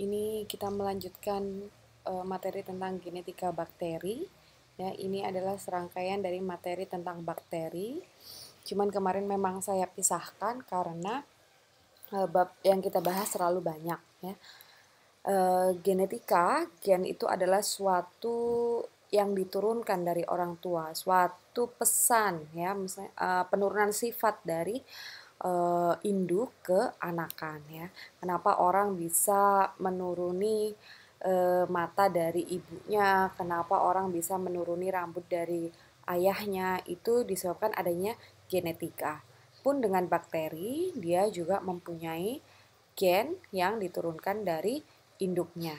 ini kita melanjutkan uh, materi tentang genetika bakteri. Ya, ini adalah serangkaian dari materi tentang bakteri. Cuman kemarin memang saya pisahkan karena uh, bab yang kita bahas terlalu banyak. Ya. Uh, genetika, gen itu adalah suatu yang diturunkan dari orang tua, suatu pesan ya, misalnya penurunan sifat dari e, induk ke anakan ya. Kenapa orang bisa menuruni e, mata dari ibunya, kenapa orang bisa menuruni rambut dari ayahnya itu disebabkan adanya genetika. Pun dengan bakteri dia juga mempunyai gen yang diturunkan dari induknya.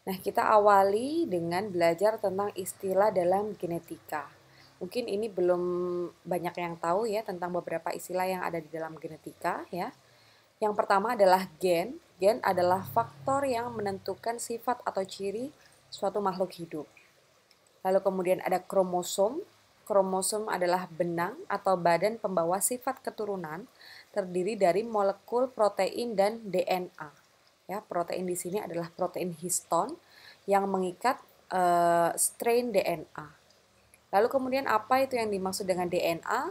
Nah, kita awali dengan belajar tentang istilah dalam genetika. Mungkin ini belum banyak yang tahu ya tentang beberapa istilah yang ada di dalam genetika ya. Yang pertama adalah gen. Gen adalah faktor yang menentukan sifat atau ciri suatu makhluk hidup. Lalu kemudian ada kromosom. Kromosom adalah benang atau badan pembawa sifat keturunan, terdiri dari molekul protein dan DNA. Ya, protein di sini adalah protein histon yang mengikat uh, strain DNA. Lalu kemudian apa itu yang dimaksud dengan DNA?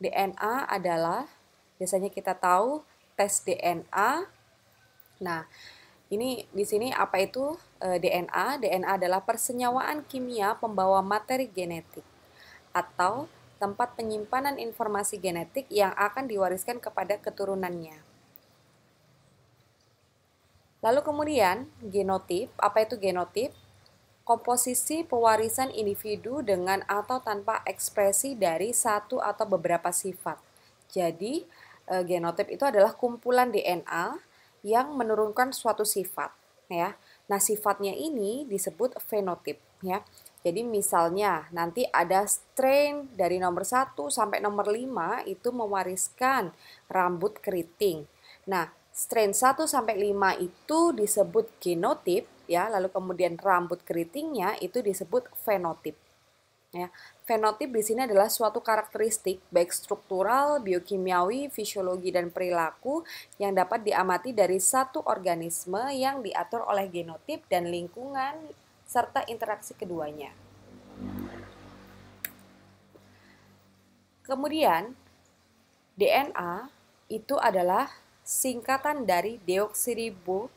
DNA adalah biasanya kita tahu tes DNA. Nah, ini di sini apa itu e, eh, DNA? DNA adalah persenyawaan kimia pembawa materi genetik atau tempat penyimpanan informasi genetik yang akan diwariskan kepada keturunannya. Lalu kemudian genotip, apa itu genotip? komposisi pewarisan individu dengan atau tanpa ekspresi dari satu atau beberapa sifat. Jadi, eh, genotip itu adalah kumpulan DNA yang menurunkan suatu sifat, ya. Nah, sifatnya ini disebut fenotip, ya. Jadi misalnya nanti ada strain dari nomor 1 sampai nomor 5 itu mewariskan rambut keriting. Nah, strain 1 sampai 5 itu disebut genotip ya lalu kemudian rambut keritingnya itu disebut fenotip ya fenotip di sini adalah suatu karakteristik baik struktural biokimiawi fisiologi dan perilaku yang dapat diamati dari satu organisme yang diatur oleh genotip dan lingkungan serta interaksi keduanya Kemudian, DNA itu adalah singkatan dari deoksiribut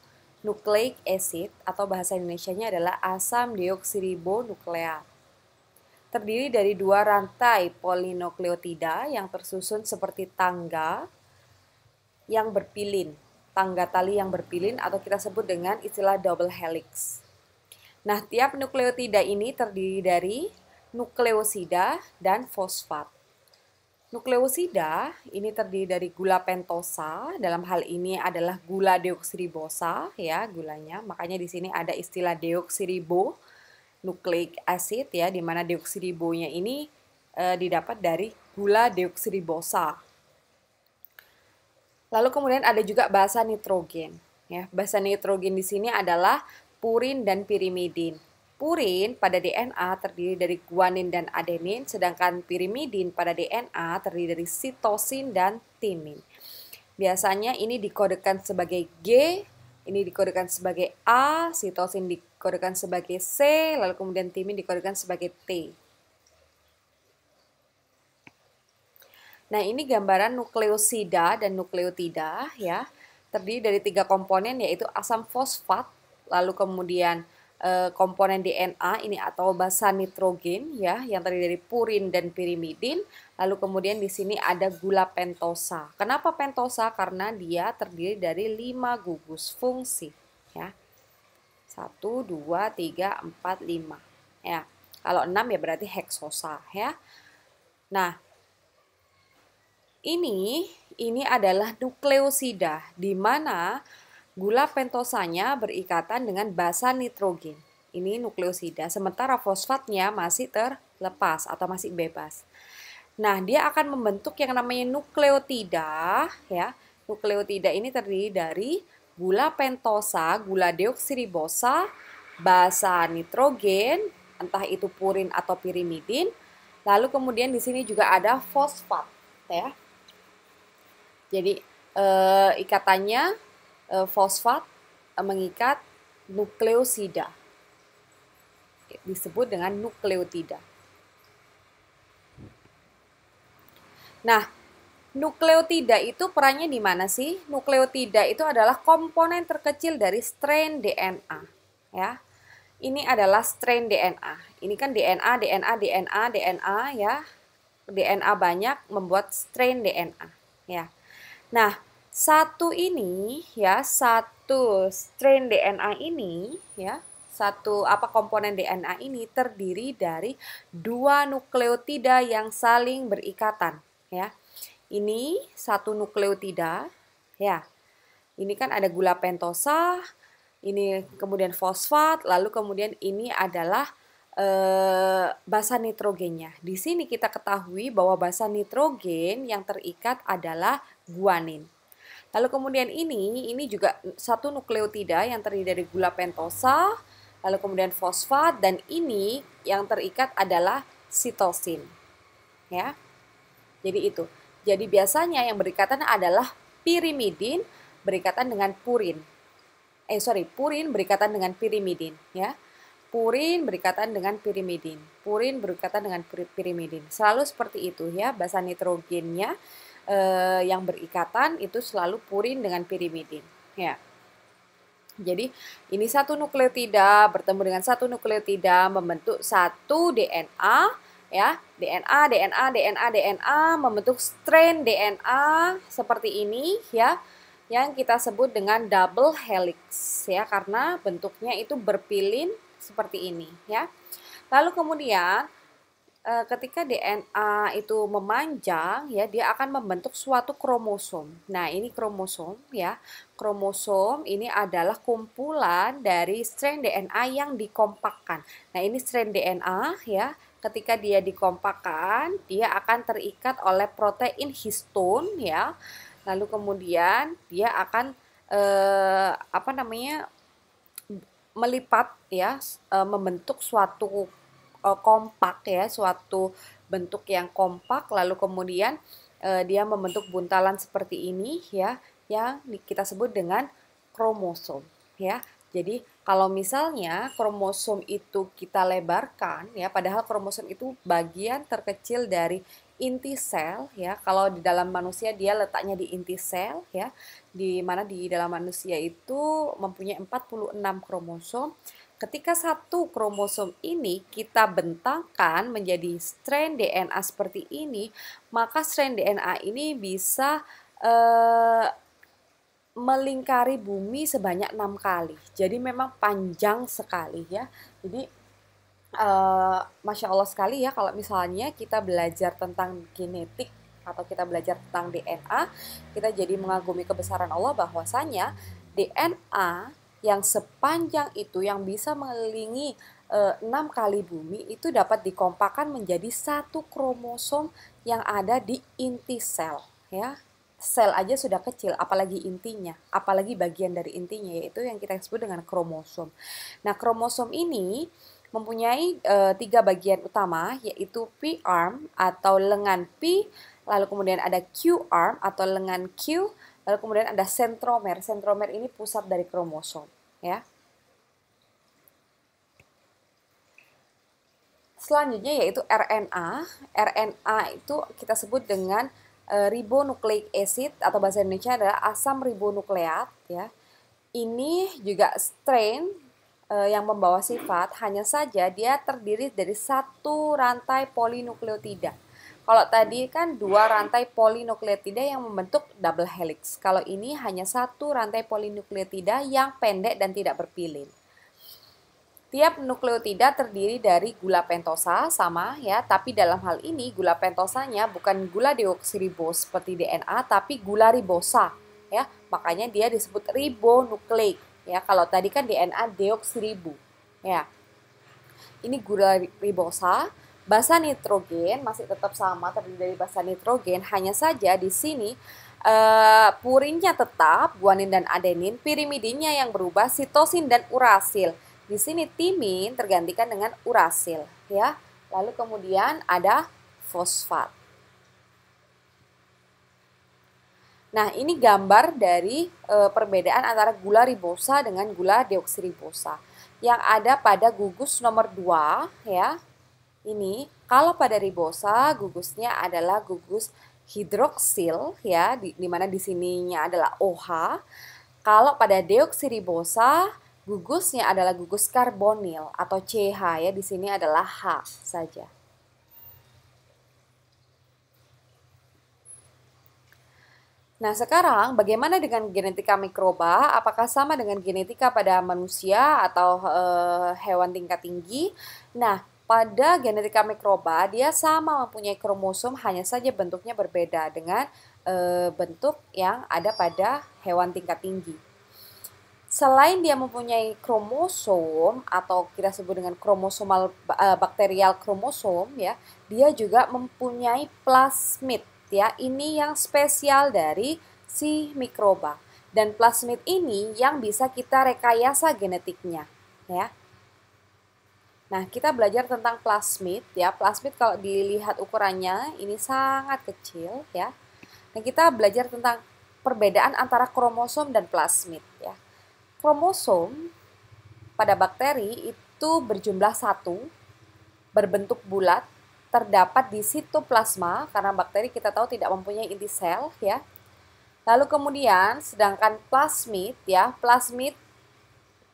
nucleic acid atau bahasa Indonesia-nya adalah asam deoksiribonukleat Terdiri dari dua rantai polinukleotida yang tersusun seperti tangga yang berpilin, tangga tali yang berpilin atau kita sebut dengan istilah double helix. Nah, tiap nukleotida ini terdiri dari nukleosida dan fosfat. Nukleosida ini terdiri dari gula pentosa, dalam hal ini adalah gula deoksiribosa ya gulanya. Makanya di sini ada istilah deoksiribo nucleic acid ya di mana deoksiribonya ini e, didapat dari gula deoksiribosa. Lalu kemudian ada juga basa nitrogen ya. Basa nitrogen di sini adalah purin dan pirimidin. Purin pada DNA terdiri dari guanin dan adenin, sedangkan pirimidin pada DNA terdiri dari sitosin dan timin. Biasanya ini dikodekan sebagai G, ini dikodekan sebagai A, sitosin dikodekan sebagai C, lalu kemudian timin dikodekan sebagai T. Nah, ini gambaran nukleosida dan nukleotida ya. Terdiri dari tiga komponen yaitu asam fosfat, lalu kemudian Eh, komponen DNA ini atau basa nitrogen ya yang terdiri dari purin dan pirimidin lalu kemudian di sini ada gula pentosa kenapa pentosa karena dia terdiri dari lima gugus fungsi ya satu dua tiga empat lima ya kalau enam ya berarti heksosa ya nah ini ini adalah nukleosida di mana Gula pentosanya berikatan dengan basa nitrogen. Ini nukleosida, sementara fosfatnya masih terlepas atau masih bebas. Nah, dia akan membentuk yang namanya nukleotida, ya. Nukleotida ini terdiri dari gula pentosa, gula deoksiribosa, basa nitrogen, entah itu purin atau pirimidin. Lalu kemudian di sini juga ada fosfat, ya. Jadi eh, ikatannya Eh, fosfat eh, mengikat nukleosida. Disebut dengan nukleotida. Nah, nukleotida itu perannya di mana sih? Nukleotida itu adalah komponen terkecil dari strain DNA, ya. Ini adalah strain DNA. Ini kan DNA, DNA, DNA, DNA ya. DNA banyak membuat strain DNA, ya. Nah, satu ini ya satu strain DNA ini ya satu apa komponen DNA ini terdiri dari dua nukleotida yang saling berikatan ya. Ini satu nukleotida ya. Ini kan ada gula pentosa, ini kemudian fosfat, lalu kemudian ini adalah eh, basa nitrogennya. Di sini kita ketahui bahwa basa nitrogen yang terikat adalah guanin. Lalu kemudian ini, ini juga satu nukleotida yang terdiri dari gula pentosa, lalu kemudian fosfat dan ini yang terikat adalah sitosin. Ya. Jadi itu. Jadi biasanya yang berikatan adalah pirimidin berikatan dengan purin. Eh sorry, purin berikatan dengan pirimidin ya. Purin berikatan dengan pirimidin. Purin berikatan dengan pirimidin. Selalu seperti itu ya, basa nitrogennya eh, yang berikatan itu selalu purin dengan pirimidin. Ya. Jadi ini satu nukleotida bertemu dengan satu nukleotida membentuk satu DNA ya, DNA, DNA, DNA, DNA membentuk strain DNA seperti ini ya yang kita sebut dengan double helix ya karena bentuknya itu berpilin seperti ini ya. Lalu kemudian Eh, ketika DNA itu memanjang ya dia akan membentuk suatu kromosom. Nah, ini kromosom ya. Kromosom ini adalah kumpulan dari strain DNA yang dikompakkan. Nah, ini strain DNA ya. Ketika dia dikompakkan, dia akan terikat oleh protein histone, ya. Lalu kemudian dia akan eh, apa namanya? melipat ya, eh, membentuk suatu Eh, kompak ya, suatu bentuk yang kompak lalu kemudian uh, dia membentuk buntalan seperti ini ya yang kita sebut dengan kromosom ya. Jadi kalau misalnya kromosom itu kita lebarkan ya padahal kromosom itu bagian terkecil dari inti sel ya kalau di dalam manusia dia letaknya di inti sel ya di mana di dalam manusia itu mempunyai 46 kromosom Ketika satu kromosom ini kita bentangkan menjadi strain DNA seperti ini, maka strain DNA ini bisa eh, melingkari bumi sebanyak enam kali. Jadi memang panjang sekali ya. Jadi eh, masya Allah sekali ya kalau misalnya kita belajar tentang genetik atau kita belajar tentang DNA, kita jadi mengagumi kebesaran Allah bahwasanya DNA yang sepanjang itu yang bisa mengelilingi eh, enam kali bumi itu dapat dikompakan menjadi satu kromosom yang ada di inti sel ya sel aja sudah kecil apalagi intinya apalagi bagian dari intinya yaitu yang kita sebut dengan kromosom nah kromosom ini mempunyai e, tiga bagian utama yaitu P arm atau lengan P lalu kemudian ada Q arm atau lengan Q lalu kemudian ada sentromer sentromer ini pusat dari kromosom ya. Selanjutnya yaitu RNA. RNA itu kita sebut dengan eh, ribonukleic acid atau bahasa Indonesia adalah asam ribonukleat ya. Ini juga strain eh, yang membawa sifat hanya saja dia terdiri dari satu rantai polinukleotida kalau tadi kan dua rantai polinukleotida yang membentuk double helix. Kalau ini hanya satu rantai polinukleotida yang pendek dan tidak berpilin. Tiap nukleotida terdiri dari gula pentosa sama ya, tapi dalam hal ini gula pentosanya bukan gula deoksiribos seperti DNA tapi gula ribosa ya. Makanya dia disebut ribonukleik ya. Kalau tadi kan DNA deoksiribu ya. Ini gula ribosa Basa nitrogen masih tetap sama terdiri dari basa nitrogen, hanya saja di sini uh, purinnya tetap guanin dan adenin, pirimidinnya yang berubah sitosin dan urasil. Di sini timin tergantikan dengan urasil, ya. Lalu kemudian ada fosfat. Nah, ini gambar dari uh, perbedaan antara gula ribosa dengan gula deoksiribosa yang ada pada gugus nomor 2 ya ini kalau pada ribosa gugusnya adalah gugus hidroksil ya di, di mana di sininya adalah OH. Kalau pada deoksiribosa gugusnya adalah gugus karbonil atau CH ya di sini adalah H saja. Nah, sekarang bagaimana dengan genetika mikroba? Apakah sama dengan genetika pada manusia atau e, hewan tingkat tinggi? Nah, pada genetika mikroba, dia sama mempunyai kromosom, hanya saja bentuknya berbeda dengan e, bentuk yang ada pada hewan tingkat tinggi. Selain dia mempunyai kromosom atau kita sebut dengan kromosomal e, bakterial kromosom ya, dia juga mempunyai plasmid ya. Ini yang spesial dari si mikroba. Dan plasmid ini yang bisa kita rekayasa genetiknya ya. Nah, kita belajar tentang plasmid ya. Plasmid kalau dilihat ukurannya ini sangat kecil ya. Nah, kita belajar tentang perbedaan antara kromosom dan plasmid ya. Kromosom pada bakteri itu berjumlah satu, berbentuk bulat, terdapat di sitoplasma karena bakteri kita tahu tidak mempunyai inti sel ya. Lalu kemudian sedangkan plasmid ya, plasmid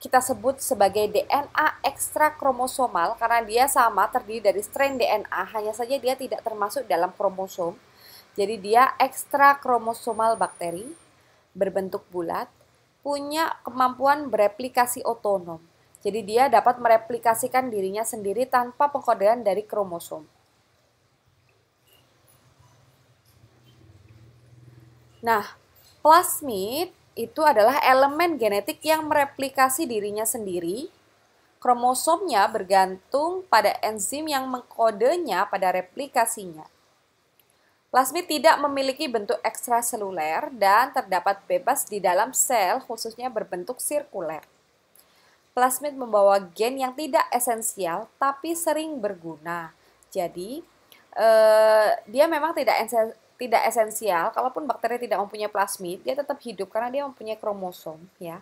kita sebut sebagai DNA ekstra kromosomal karena dia sama terdiri dari strain DNA, hanya saja dia tidak termasuk dalam kromosom. Jadi dia ekstra kromosomal bakteri, berbentuk bulat, punya kemampuan bereplikasi otonom. Jadi dia dapat mereplikasikan dirinya sendiri tanpa pengkodean dari kromosom. Nah, plasmid itu adalah elemen genetik yang mereplikasi dirinya sendiri. Kromosomnya bergantung pada enzim yang mengkodenya pada replikasinya. Plasmid tidak memiliki bentuk ekstraseluler dan terdapat bebas di dalam sel khususnya berbentuk sirkuler. Plasmid membawa gen yang tidak esensial tapi sering berguna. Jadi, eh, dia memang tidak tidak esensial, kalaupun bakteri tidak mempunyai plasmid, dia tetap hidup karena dia mempunyai kromosom, ya.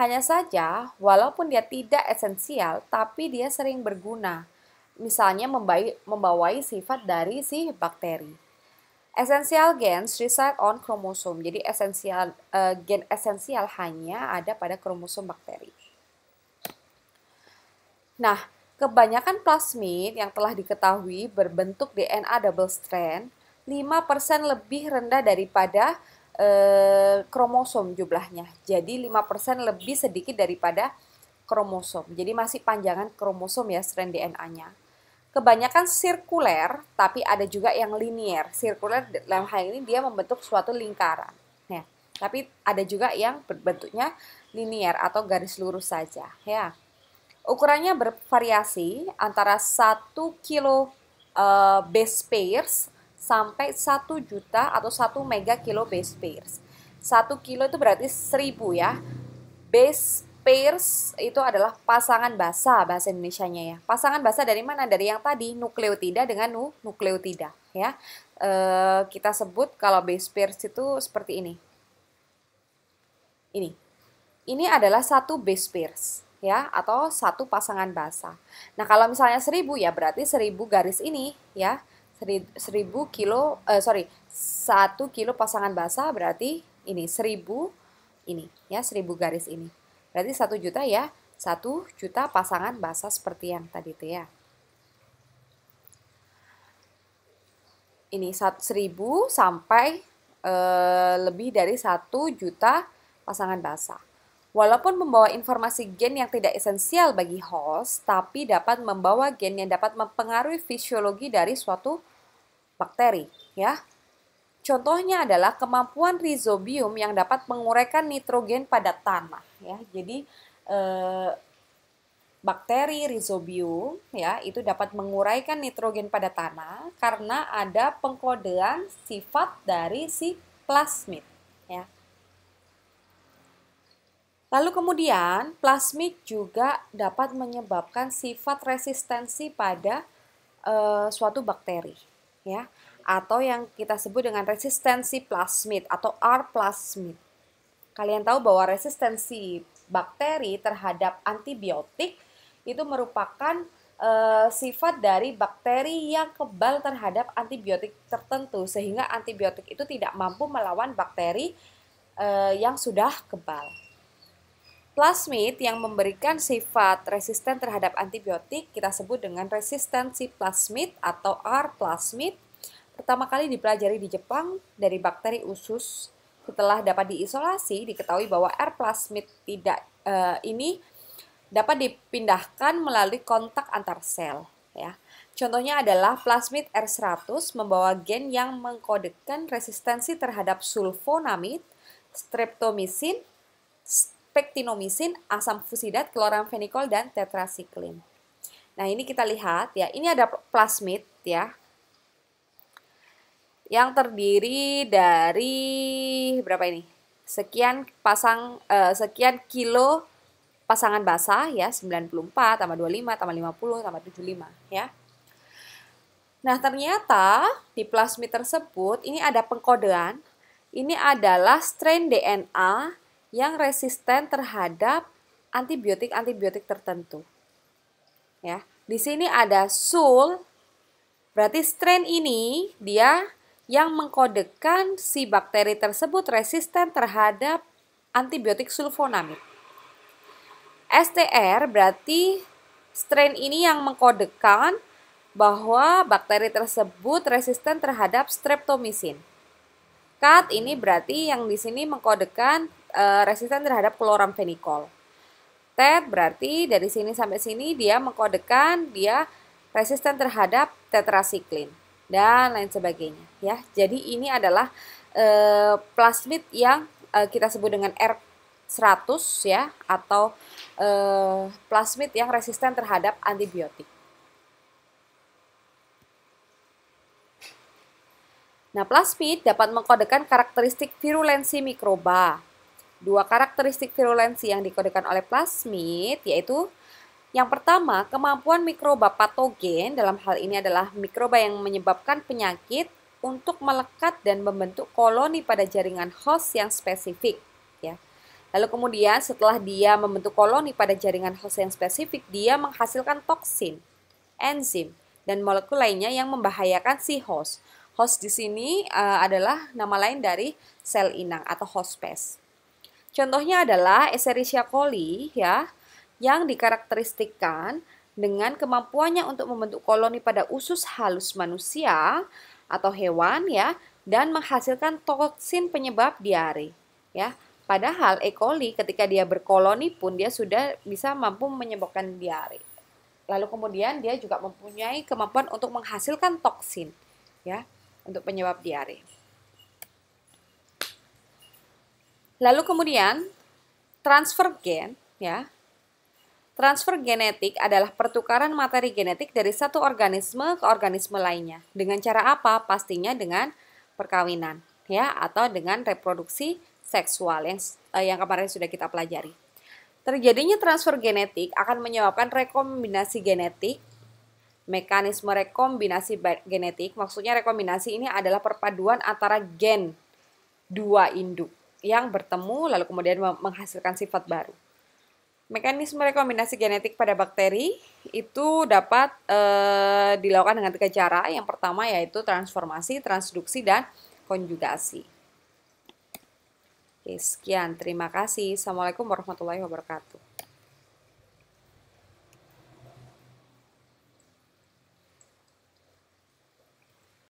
Hanya saja, walaupun dia tidak esensial, tapi dia sering berguna. Misalnya membawai sifat dari si bakteri. esensial genes reside on kromosom. Jadi esensial uh, gen esensial hanya ada pada kromosom bakteri. Nah, kebanyakan plasmid yang telah diketahui berbentuk DNA double strand 5% lebih rendah daripada eh, kromosom jumlahnya. Jadi 5% lebih sedikit daripada kromosom. Jadi masih panjangan kromosom ya strand DNA-nya. Kebanyakan sirkuler, tapi ada juga yang linier. Sirkuler dalam hal ini dia membentuk suatu lingkaran. Ya. Tapi ada juga yang bentuknya linier atau garis lurus saja. Ya. Ukurannya bervariasi antara 1 kilo uh, base pairs sampai 1 juta atau 1 mega kilo base pairs. 1 kilo itu berarti 1000 ya. Base pairs itu adalah pasangan basa bahasa Indonesianya ya. Pasangan basa dari mana? Dari yang tadi nukleotida dengan nu nukleotida ya. E, kita sebut kalau base pairs itu seperti ini. Ini. Ini adalah satu base pairs ya atau satu pasangan basa. Nah, kalau misalnya 1000 ya berarti 1000 garis ini ya seribu kilo eh, sorry satu kilo pasangan basah berarti ini seribu ini ya seribu garis ini berarti satu juta ya satu juta pasangan basah seperti yang tadi itu ya ini seribu sampai eh, lebih dari satu juta pasangan basah Walaupun membawa informasi gen yang tidak esensial bagi host, tapi dapat membawa gen yang dapat mempengaruhi fisiologi dari suatu bakteri ya. Contohnya adalah kemampuan Rhizobium yang dapat menguraikan nitrogen pada tanah ya. Jadi eh, bakteri Rhizobium, ya itu dapat menguraikan nitrogen pada tanah karena ada pengkodean sifat dari si plasmid ya. Lalu kemudian plasmid juga dapat menyebabkan sifat resistensi pada e, suatu bakteri ya atau yang kita sebut dengan resistensi plasmid atau R plasmid. Kalian tahu bahwa resistensi bakteri terhadap antibiotik itu merupakan e, sifat dari bakteri yang kebal terhadap antibiotik tertentu sehingga antibiotik itu tidak mampu melawan bakteri e, yang sudah kebal. Plasmid yang memberikan sifat resisten terhadap antibiotik kita sebut dengan resistensi plasmid atau R plasmid. Pertama kali dipelajari di Jepang dari bakteri usus. Setelah dapat diisolasi, diketahui bahwa R plasmid tidak eh, ini dapat dipindahkan melalui kontak antar sel. Ya. Contohnya adalah plasmid R100 membawa gen yang mengkodekan resistensi terhadap sulfonamid, streptomisin, pektinomisin, asam fusidat, kloramfenikol, dan tetrasiklin. Nah, ini kita lihat ya, ini ada plasmid ya. Yang terdiri dari berapa ini? Sekian pasang eh, sekian kilo pasangan basah ya, 94 tambah 25 tambah 50 tambah 75 ya. Nah, ternyata di plasmid tersebut ini ada pengkodean. Ini adalah strain DNA yang resisten terhadap antibiotik-antibiotik tertentu. Ya, di sini ada sul berarti strain ini dia yang mengkodekan si bakteri tersebut resisten terhadap antibiotik sulfonamid. STR berarti strain ini yang mengkodekan bahwa bakteri tersebut resisten terhadap streptomisin. Cut ini berarti yang di sini mengkodekan Eh, resisten terhadap chloramphenicol. TET e berarti dari sini sampai sini dia mengkodekan dia resisten terhadap tetrasiklin dan lain sebagainya ya. Jadi ini adalah e, plasmid yang e, kita sebut dengan R100 ya atau e, plasmid yang resisten terhadap antibiotik. Nah, plasmid dapat mengkodekan karakteristik virulensi mikroba dua karakteristik virulensi yang dikodekan oleh plasmid yaitu yang pertama, kemampuan mikroba patogen dalam hal ini adalah mikroba yang menyebabkan penyakit untuk melekat dan membentuk koloni pada jaringan host yang spesifik, ya. Lalu kemudian setelah dia membentuk koloni pada jaringan host yang spesifik, dia menghasilkan toksin, enzim, dan molekul lainnya yang membahayakan si host. Host di sini uh, adalah nama lain dari sel inang atau host pest. Contohnya adalah Escherichia coli ya, yang dikarakteristikkan dengan kemampuannya untuk membentuk koloni pada usus halus manusia atau hewan ya dan menghasilkan toksin penyebab diare ya. Padahal E. coli ketika dia berkoloni pun dia sudah bisa mampu menyebabkan diare. Lalu kemudian dia juga mempunyai kemampuan untuk menghasilkan toksin ya untuk penyebab diare. Lalu kemudian transfer gen ya. Transfer genetik adalah pertukaran materi genetik dari satu organisme ke organisme lainnya. Dengan cara apa? Pastinya dengan perkawinan ya atau dengan reproduksi seksual yang eh, yang kemarin sudah kita pelajari. Terjadinya transfer genetik akan menyebabkan rekombinasi genetik. Mekanisme rekombinasi genetik, maksudnya rekombinasi ini adalah perpaduan antara gen dua induk yang bertemu lalu kemudian menghasilkan sifat baru. Mekanisme rekombinasi genetik pada bakteri itu dapat e, dilakukan dengan tiga cara. Yang pertama yaitu transformasi, transduksi, dan konjugasi. Oke, sekian. Terima kasih. Assalamualaikum warahmatullahi wabarakatuh.